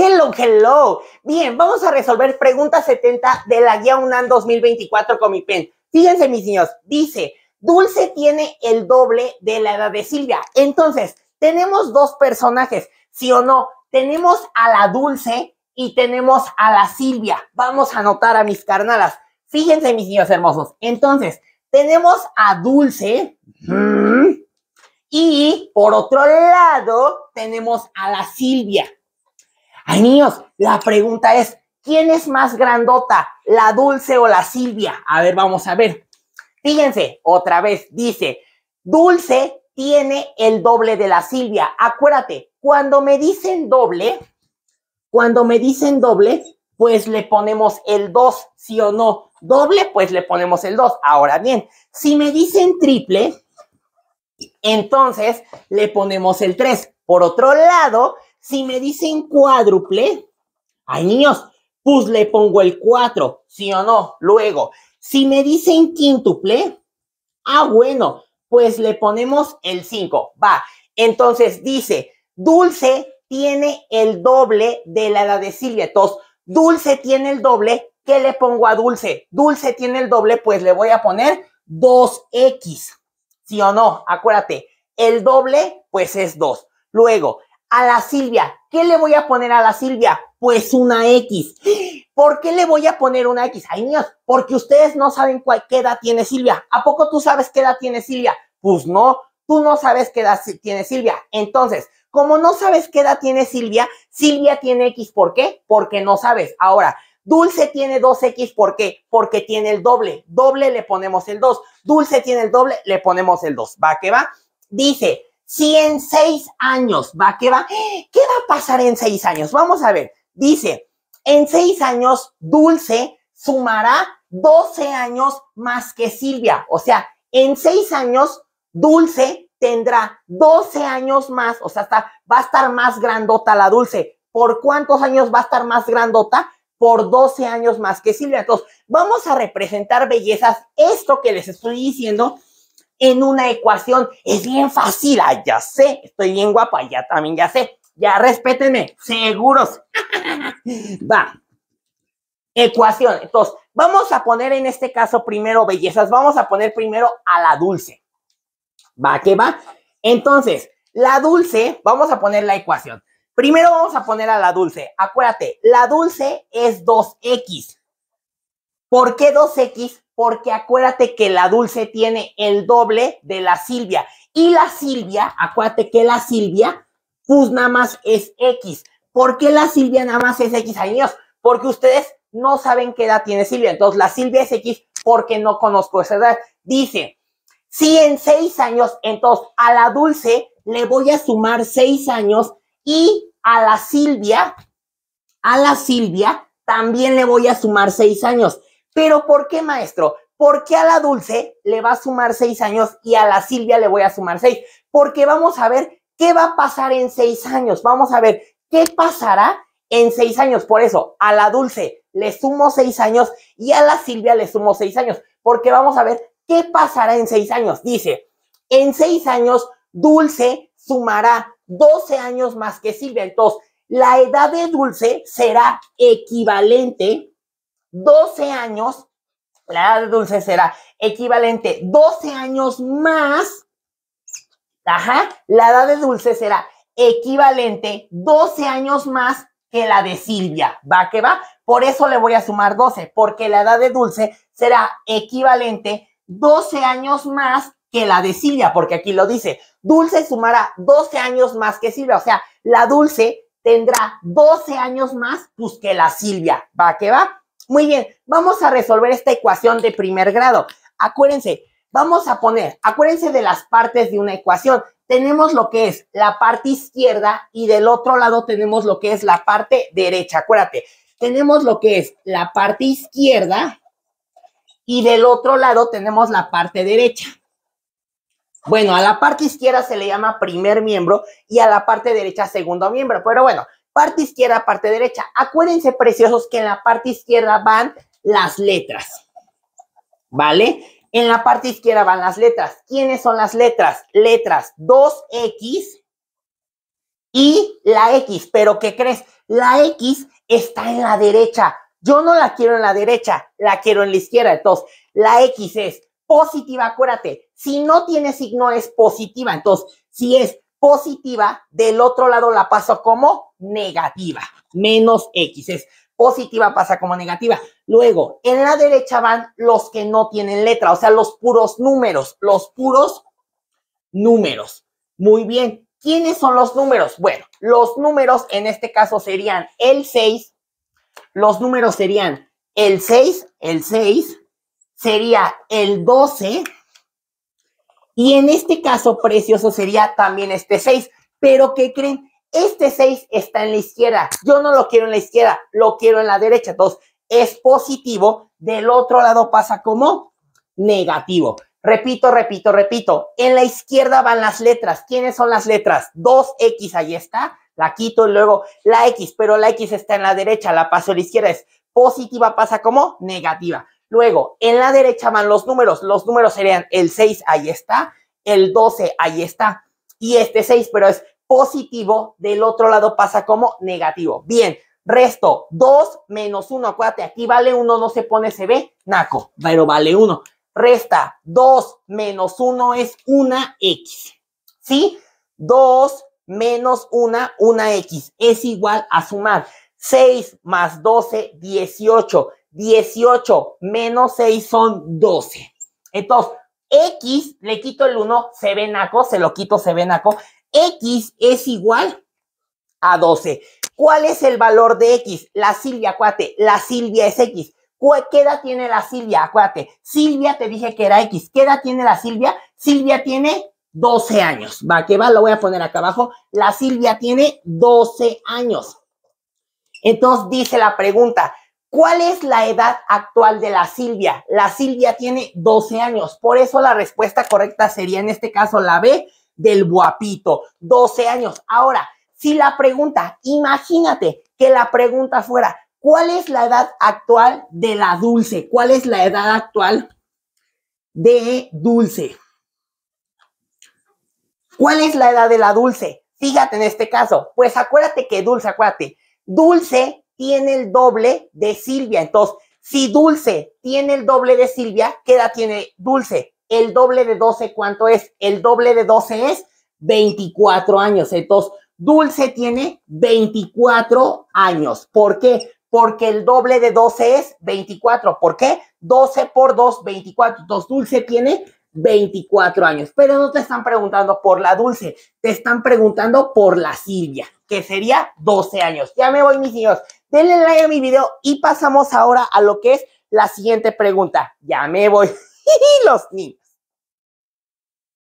Hello, hello. Bien, vamos a resolver pregunta 70 de la guía UNAN 2024 con mi pen. Fíjense, mis niños, dice, Dulce tiene el doble de la edad de Silvia. Entonces, tenemos dos personajes, ¿sí o no? Tenemos a la Dulce y tenemos a la Silvia. Vamos a anotar a mis carnalas. Fíjense, mis niños hermosos. Entonces, tenemos a Dulce. Y por otro lado, tenemos a la Silvia. Ay, niños, la pregunta es, ¿quién es más grandota, la Dulce o la Silvia? A ver, vamos a ver. Fíjense, otra vez, dice, Dulce tiene el doble de la Silvia. Acuérdate, cuando me dicen doble, cuando me dicen doble, pues le ponemos el 2, sí o no. Doble, pues le ponemos el 2. Ahora bien, si me dicen triple, entonces le ponemos el 3. Por otro lado, si me dicen cuádruple, ay niños, pues le pongo el 4, ¿sí o no? Luego, si me dicen quíntuple, ah, bueno, pues le ponemos el 5, va. Entonces dice, dulce tiene el doble de la edad de Silvia. Entonces, dulce tiene el doble, ¿qué le pongo a dulce? Dulce tiene el doble, pues le voy a poner 2x, ¿sí o no? Acuérdate, el doble, pues es 2. Luego, a la Silvia. ¿Qué le voy a poner a la Silvia? Pues una X. ¿Por qué le voy a poner una X? Ay, niños, porque ustedes no saben cuál, qué edad tiene Silvia. ¿A poco tú sabes qué edad tiene Silvia? Pues no, tú no sabes qué edad tiene Silvia. Entonces, como no sabes qué edad tiene Silvia, Silvia tiene X. ¿Por qué? Porque no sabes. Ahora, Dulce tiene 2X, ¿por qué? Porque tiene el doble. Doble le ponemos el 2. Dulce tiene el doble, le ponemos el 2. ¿Va que va? Dice, si en seis años va, ¿qué va? ¿Qué va a pasar en seis años? Vamos a ver. Dice, en seis años, Dulce sumará 12 años más que Silvia. O sea, en seis años, Dulce tendrá 12 años más. O sea, está, va a estar más grandota la Dulce. ¿Por cuántos años va a estar más grandota? Por 12 años más que Silvia. Entonces, vamos a representar bellezas. Esto que les estoy diciendo en una ecuación. Es bien fácil, ah, ya sé, estoy bien guapa, ah, ya también ya sé. Ya respétenme, seguros. Va. Ecuación. Entonces, vamos a poner en este caso primero bellezas. Vamos a poner primero a la dulce. Va, que va. Entonces, la dulce, vamos a poner la ecuación. Primero vamos a poner a la dulce. Acuérdate, la dulce es 2x. ¿Por qué 2x? porque acuérdate que la Dulce tiene el doble de la Silvia. Y la Silvia, acuérdate que la Silvia, pues nada más es X. ¿Por qué la Silvia nada más es X, años? Porque ustedes no saben qué edad tiene Silvia. Entonces, la Silvia es X porque no conozco esa edad. Dice, si en seis años, entonces a la Dulce le voy a sumar seis años y a la Silvia, a la Silvia también le voy a sumar seis años. Pero ¿por qué, maestro? ¿Por qué a la Dulce le va a sumar seis años y a la Silvia le voy a sumar seis? Porque vamos a ver qué va a pasar en seis años. Vamos a ver qué pasará en seis años. Por eso, a la Dulce le sumo seis años y a la Silvia le sumo seis años. Porque vamos a ver qué pasará en seis años. Dice, en seis años, Dulce sumará 12 años más que Silvia. Entonces, la edad de Dulce será equivalente 12 años, la edad de Dulce será equivalente 12 años más, ajá, la edad de Dulce será equivalente 12 años más que la de Silvia, ¿va que va? Por eso le voy a sumar 12, porque la edad de Dulce será equivalente 12 años más que la de Silvia, porque aquí lo dice, Dulce sumará 12 años más que Silvia, o sea, la Dulce tendrá 12 años más pues que la Silvia, ¿va que va? Muy bien, vamos a resolver esta ecuación de primer grado. Acuérdense, vamos a poner, acuérdense de las partes de una ecuación. Tenemos lo que es la parte izquierda y del otro lado tenemos lo que es la parte derecha. Acuérdate, tenemos lo que es la parte izquierda y del otro lado tenemos la parte derecha. Bueno, a la parte izquierda se le llama primer miembro y a la parte derecha segundo miembro. Pero bueno, parte izquierda, parte derecha. Acuérdense, preciosos, que en la parte izquierda van las letras. ¿Vale? En la parte izquierda van las letras. ¿Quiénes son las letras? Letras 2X y la X. Pero ¿qué crees? La X está en la derecha. Yo no la quiero en la derecha, la quiero en la izquierda. Entonces, la X es positiva, acuérdate. Si no tiene signo, es positiva. Entonces, si es positiva, del otro lado la paso como negativa, menos X. Es positiva pasa como negativa. Luego, en la derecha van los que no tienen letra, o sea, los puros números, los puros números. Muy bien. ¿Quiénes son los números? Bueno, los números en este caso serían el 6, los números serían el 6, el 6, sería el 12, y en este caso precioso sería también este 6. Pero ¿qué creen? Este 6 está en la izquierda. Yo no lo quiero en la izquierda, lo quiero en la derecha. Entonces, es positivo. Del otro lado pasa como negativo. Repito, repito, repito. En la izquierda van las letras. ¿Quiénes son las letras? 2X, ahí está. La quito y luego la X, pero la X está en la derecha, la paso a la izquierda. Es positiva, pasa como negativa. Luego, en la derecha van los números. Los números serían el 6, ahí está. El 12, ahí está. Y este 6, pero es positivo, del otro lado pasa como negativo. Bien, resto 2 menos 1, acuérdate, aquí vale 1, no se pone, se ve, naco, pero vale 1. Resta 2 menos 1 es 1x, ¿sí? 2 menos 1, 1x es igual a sumar 6 más 12, 18. 18 menos 6 son 12. Entonces, X, le quito el 1, se ve naco, se lo quito, se ve naco. X es igual a 12. ¿Cuál es el valor de X? La Silvia, cuate. La Silvia es X. ¿Qué edad tiene la Silvia? Acuérdate, Silvia te dije que era X. ¿Qué edad tiene la Silvia? Silvia tiene 12 años. Va, que va, lo voy a poner acá abajo. La Silvia tiene 12 años. Entonces dice la pregunta, ¿cuál es la edad actual de la Silvia? La Silvia tiene 12 años. Por eso la respuesta correcta sería en este caso la B, del guapito. 12 años. Ahora, si la pregunta, imagínate que la pregunta fuera, ¿cuál es la edad actual de la dulce? ¿Cuál es la edad actual de dulce? ¿Cuál es la edad de la dulce? Fíjate en este caso. Pues acuérdate que dulce, acuérdate, dulce tiene el doble de Silvia. Entonces, si dulce tiene el doble de Silvia, ¿qué edad tiene dulce? El doble de 12, ¿cuánto es? El doble de 12 es 24 años. Entonces, Dulce tiene 24 años. ¿Por qué? Porque el doble de 12 es 24. ¿Por qué? 12 por 2, 24. Entonces, Dulce tiene 24 años. Pero no te están preguntando por la Dulce, te están preguntando por la Silvia, que sería 12 años. Ya me voy, mis niños. Denle like a mi video y pasamos ahora a lo que es la siguiente pregunta. Ya me voy. los niños.